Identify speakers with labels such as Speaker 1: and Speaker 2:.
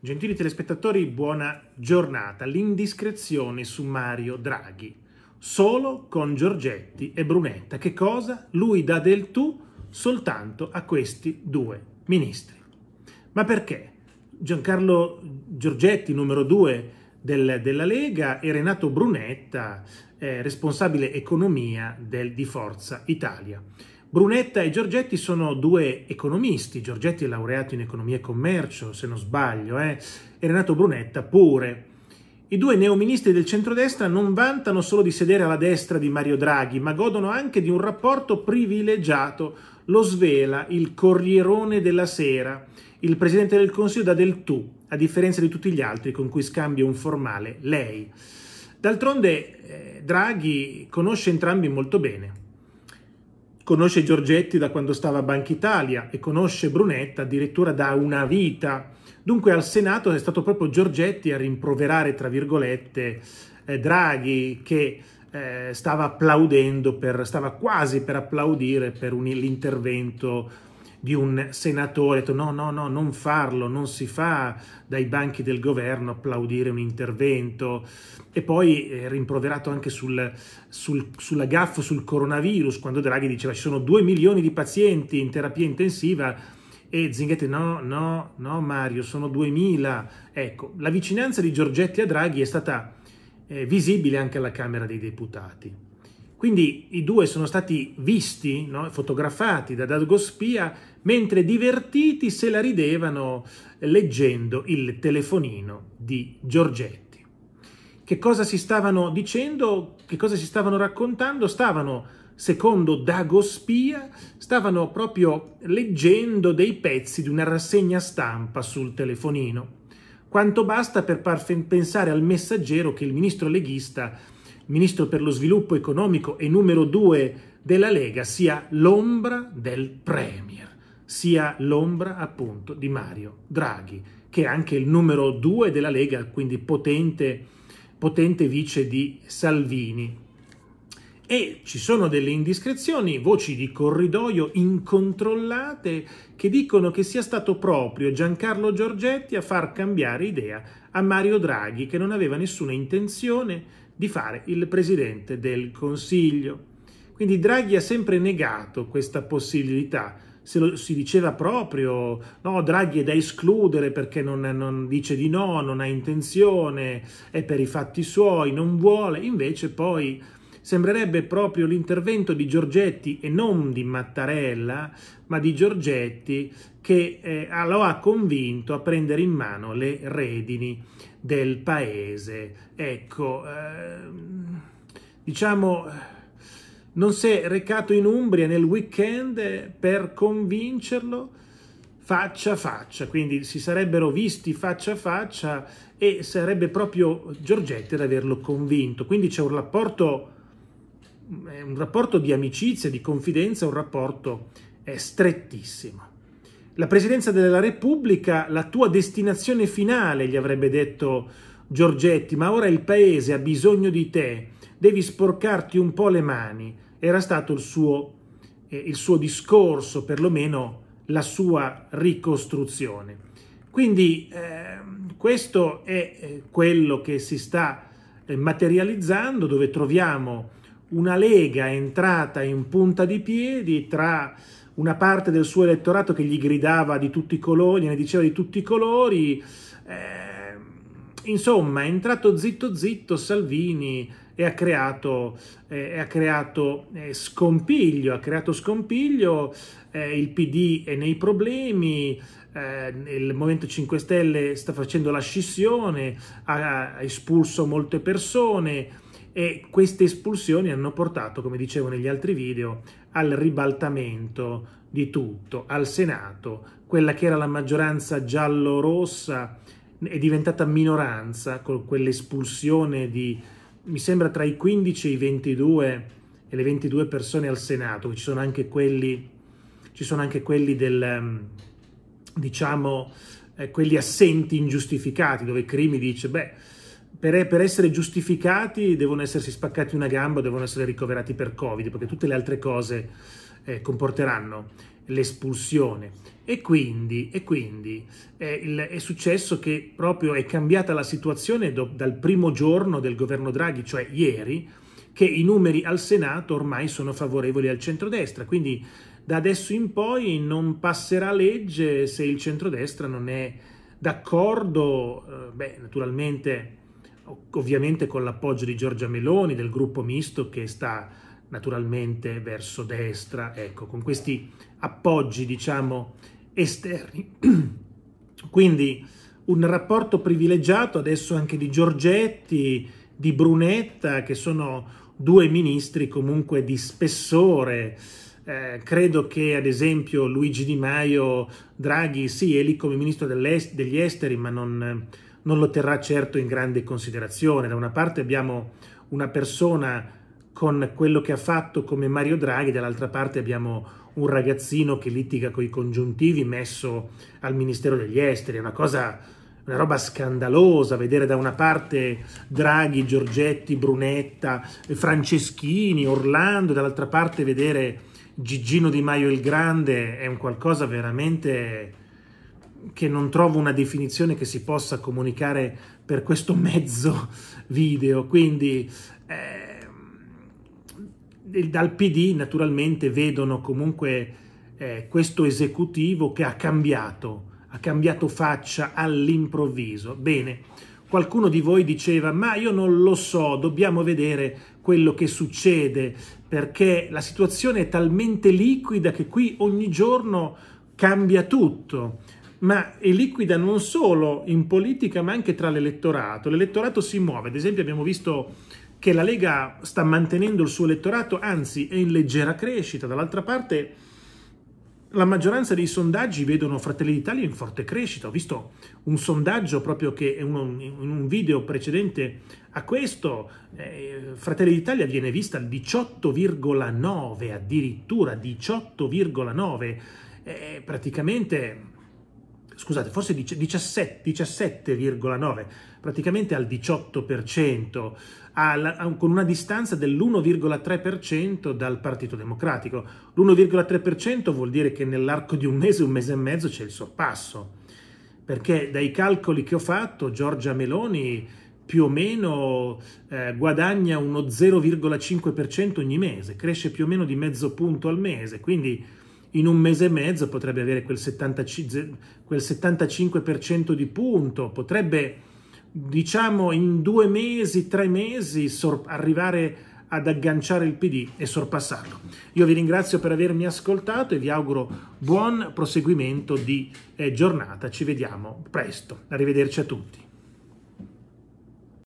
Speaker 1: Gentili telespettatori, buona giornata. L'indiscrezione su Mario Draghi. Solo con Giorgetti e Brunetta. Che cosa? Lui dà del tu soltanto a questi due ministri. Ma perché? Giancarlo Giorgetti, numero due del, della Lega, e Renato Brunetta, eh, responsabile economia del, di Forza Italia. Brunetta e Giorgetti sono due economisti, Giorgetti è laureato in economia e commercio, se non sbaglio, eh? e Renato Brunetta pure. I due neoministri del centrodestra non vantano solo di sedere alla destra di Mario Draghi, ma godono anche di un rapporto privilegiato, lo svela il Corrierone della Sera. Il Presidente del Consiglio dà del tu, a differenza di tutti gli altri con cui scambia un formale lei. D'altronde eh, Draghi conosce entrambi molto bene conosce Giorgetti da quando stava a Banca Italia e conosce Brunetta addirittura da una vita. Dunque al Senato è stato proprio Giorgetti a rimproverare, tra virgolette, eh, Draghi che eh, stava applaudendo, per, stava quasi per applaudire per un, l'intervento di un senatore, detto, no, no, no, non farlo, non si fa dai banchi del governo applaudire un intervento. E poi eh, rimproverato anche sul, sul, sulla gaffo sul coronavirus, quando Draghi diceva ci sono due milioni di pazienti in terapia intensiva, e Zinghete no, no, no Mario, sono 2000. Ecco, la vicinanza di Giorgetti a Draghi è stata eh, visibile anche alla Camera dei Deputati. Quindi i due sono stati visti, no? fotografati da Dago Spia, mentre divertiti se la ridevano leggendo il telefonino di Giorgetti. Che cosa si stavano dicendo? Che cosa si stavano raccontando? Stavano, secondo Dago Spia, stavano proprio leggendo dei pezzi di una rassegna stampa sul telefonino. Quanto basta per far pensare al messaggero che il ministro leghista ministro per lo sviluppo economico e numero due della Lega, sia l'ombra del Premier, sia l'ombra appunto di Mario Draghi, che è anche il numero due della Lega, quindi potente, potente vice di Salvini. E ci sono delle indiscrezioni, voci di corridoio incontrollate che dicono che sia stato proprio Giancarlo Giorgetti a far cambiare idea a Mario Draghi, che non aveva nessuna intenzione di fare il presidente del Consiglio. Quindi Draghi ha sempre negato questa possibilità. Se lo, si diceva proprio, no, Draghi è da escludere perché non, non dice di no, non ha intenzione, è per i fatti suoi, non vuole, invece poi sembrerebbe proprio l'intervento di Giorgetti e non di Mattarella, ma di Giorgetti che eh, lo ha convinto a prendere in mano le redini del paese. Ecco, eh, diciamo, non si è recato in Umbria nel weekend per convincerlo faccia a faccia, quindi si sarebbero visti faccia a faccia e sarebbe proprio Giorgetti ad averlo convinto. Quindi c'è un rapporto è un rapporto di amicizia, di confidenza, un rapporto eh, strettissimo. La Presidenza della Repubblica, la tua destinazione finale, gli avrebbe detto Giorgetti, ma ora il Paese ha bisogno di te, devi sporcarti un po' le mani. Era stato il suo, eh, il suo discorso, perlomeno la sua ricostruzione. Quindi eh, questo è eh, quello che si sta eh, materializzando, dove troviamo una Lega entrata in punta di piedi tra una parte del suo elettorato che gli gridava di tutti i colori, ne diceva di tutti i colori. Eh, insomma, è entrato zitto zitto Salvini e ha creato, eh, ha creato eh, scompiglio, ha creato scompiglio, eh, il PD è nei problemi, eh, il Movimento 5 Stelle sta facendo la scissione, ha, ha espulso molte persone, e queste espulsioni hanno portato, come dicevo negli altri video, al ribaltamento di tutto, al Senato, quella che era la maggioranza giallo-rossa è diventata minoranza con quell'espulsione di, mi sembra, tra i 15 e i 22 e le 22 persone al Senato, ci sono anche quelli, sono anche quelli del, diciamo, eh, quelli assenti ingiustificati, dove Crimi dice, beh, per, per, essere giustificati devono essersi spaccati una gamba, devono essere ricoverati per Covid, perché tutte le altre cose eh, comporteranno l'espulsione. E quindi, e quindi è, eh, il, è, successo che proprio è cambiata la situazione do, dal primo giorno del governo Draghi, cioè ieri, che i numeri al Senato ormai sono favorevoli al centrodestra. Quindi da adesso in poi non passerà legge se il centrodestra non è d'accordo. Eh, beh, naturalmente ovviamente con l'appoggio di Giorgia Meloni, del gruppo misto che sta naturalmente verso destra, ecco, con questi appoggi, diciamo, esterni. Quindi un rapporto privilegiato adesso anche di Giorgetti, di Brunetta, che sono due ministri comunque di spessore. Eh, credo che ad esempio Luigi Di Maio, Draghi, sì, è lì come ministro degli esteri, ma non non lo terrà certo in grande considerazione. Da una parte abbiamo una persona con quello che ha fatto come Mario Draghi, dall'altra parte abbiamo un ragazzino che litiga con i congiuntivi messo al Ministero degli Esteri, è una cosa, una roba scandalosa vedere da una parte Draghi, Giorgetti, Brunetta, Franceschini, Orlando, dall'altra parte vedere Gigino Di Maio il Grande, è un qualcosa veramente che non trovo una definizione che si possa comunicare per questo mezzo video, quindi eh, dal PD naturalmente vedono comunque eh, questo esecutivo che ha cambiato, ha cambiato faccia all'improvviso. Bene, qualcuno di voi diceva ma io non lo so, dobbiamo vedere quello che succede perché la situazione è talmente liquida che qui ogni giorno cambia tutto ma è liquida non solo in politica ma anche tra l'elettorato. L'elettorato si muove, ad esempio abbiamo visto che la Lega sta mantenendo il suo elettorato, anzi è in leggera crescita, dall'altra parte la maggioranza dei sondaggi vedono Fratelli d'Italia in forte crescita. Ho visto un sondaggio proprio che in un video precedente a questo, eh, Fratelli d'Italia viene vista al 18,9, addirittura 18,9. Eh, praticamente scusate, forse 17,9, praticamente al 18%, alla, con una distanza dell'1,3% dal Partito Democratico. L'1,3% vuol dire che nell'arco di un mese, un mese e mezzo c'è il sorpasso, perché dai calcoli che ho fatto Giorgia Meloni più o meno eh, guadagna uno 0,5% ogni mese, cresce più o meno di mezzo punto al mese, quindi in un mese e mezzo potrebbe avere quel 75% di punto, potrebbe diciamo in due mesi, tre mesi arrivare ad agganciare il PD e sorpassarlo. Io vi ringrazio per avermi ascoltato e vi auguro buon proseguimento di eh, giornata. Ci vediamo presto. Arrivederci a tutti.